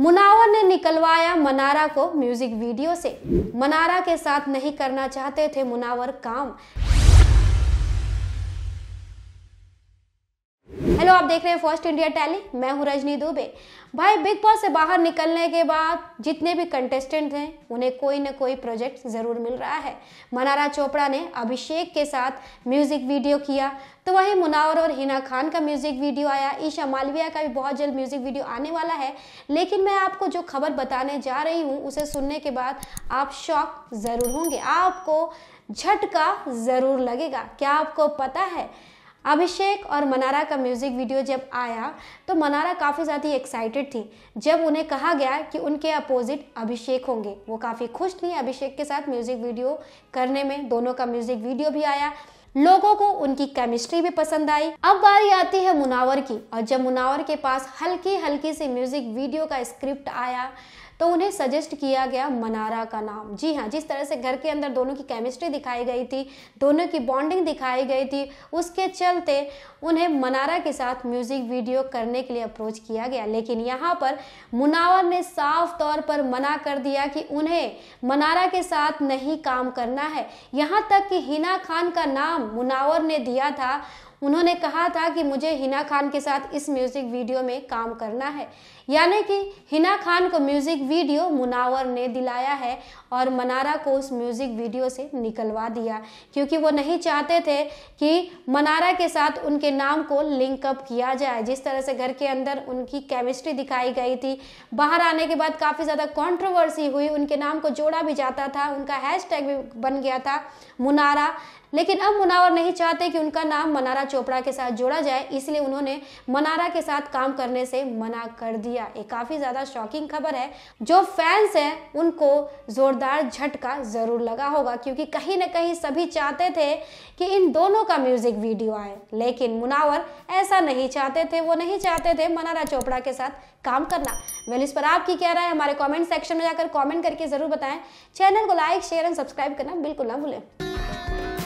मुनावर ने निकलवाया मनारा को म्यूजिक वीडियो से मनारा के साथ नहीं करना चाहते थे मुनावर काम हेलो आप देख रहे हैं फर्स्ट इंडिया टैली मैं हूं रजनी दुबे भाई बिग बॉस से बाहर निकलने के बाद जितने भी कंटेस्टेंट हैं उन्हें कोई ना कोई प्रोजेक्ट ज़रूर मिल रहा है मनारा चोपड़ा ने अभिषेक के साथ म्यूज़िक वीडियो किया तो वही मुनावर और हिना खान का म्यूज़िक वीडियो आया ईशा मालविया का भी बहुत जल्द म्यूज़िक वीडियो आने वाला है लेकिन मैं आपको जो खबर बताने जा रही हूँ उसे सुनने के बाद आप शौक ज़रूर होंगे आपको झटका ज़रूर लगेगा क्या आपको पता है अभिषेक और मनारा का म्यूज़िक वीडियो जब आया तो मनारा काफ़ी ज़्यादा एक्साइटेड थी जब उन्हें कहा गया कि उनके अपोजिट अभिषेक होंगे वो काफ़ी खुश थी अभिषेक के साथ म्यूज़िक वीडियो करने में दोनों का म्यूज़िक वीडियो भी आया लोगों को उनकी केमिस्ट्री भी पसंद आई अब बारी आती है मुनावर की और जब मुनावर के पास हल्की हल्की सी म्यूजिक वीडियो का स्क्रिप्ट आया तो उन्हें सजेस्ट किया गया मनारा का नाम जी हाँ जिस तरह से घर के अंदर दोनों की केमिस्ट्री दिखाई गई थी दोनों की बॉन्डिंग दिखाई गई थी उसके चलते उन्हें मनारा के साथ म्यूज़िक वीडियो करने के लिए अप्रोच किया गया लेकिन यहाँ पर मुनावर ने साफ तौर पर मना कर दिया कि उन्हें मनारा के साथ नहीं काम करना है यहाँ तक कि हिना खान का नाम मुनावर ने दिया था उन्होंने कहा था कि मुझे हिना खान के साथ इस म्यूज़िक वीडियो में काम करना है यानी कि हिना खान को म्यूज़िक वीडियो मुनावर ने दिलाया है और मनारा को उस म्यूज़िक वीडियो से निकलवा दिया क्योंकि वो नहीं चाहते थे कि मनारा के साथ उनके नाम को लिंकअप किया जाए जिस तरह से घर के अंदर उनकी केमिस्ट्री दिखाई गई थी बाहर आने के बाद काफ़ी ज़्यादा कॉन्ट्रोवर्सी हुई उनके नाम को जोड़ा भी जाता था उनका हैश भी बन गया था मुनारा लेकिन अब मुनावर नहीं चाहते कि उनका नाम मनारा चोपड़ा के साथ जोड़ा जाए इसलिए उन्होंने मनारा के साथ काम करने से मना कर दिया ये काफ़ी ज़्यादा शॉकिंग खबर है जो फैंस हैं उनको ज़ोरदार झटका ज़रूर लगा होगा क्योंकि कहीं ना कहीं सभी चाहते थे कि इन दोनों का म्यूज़िक वीडियो आए लेकिन मुनावर ऐसा नहीं चाहते थे वो नहीं चाहते थे मनारा चोपड़ा के साथ काम करना वेल इस पर आपकी क्या राय हमारे कॉमेंट सेक्शन में जाकर कॉमेंट करके ज़रूर बताएं चैनल को लाइक शेयर एंड सब्सक्राइब करना बिल्कुल ना भूलें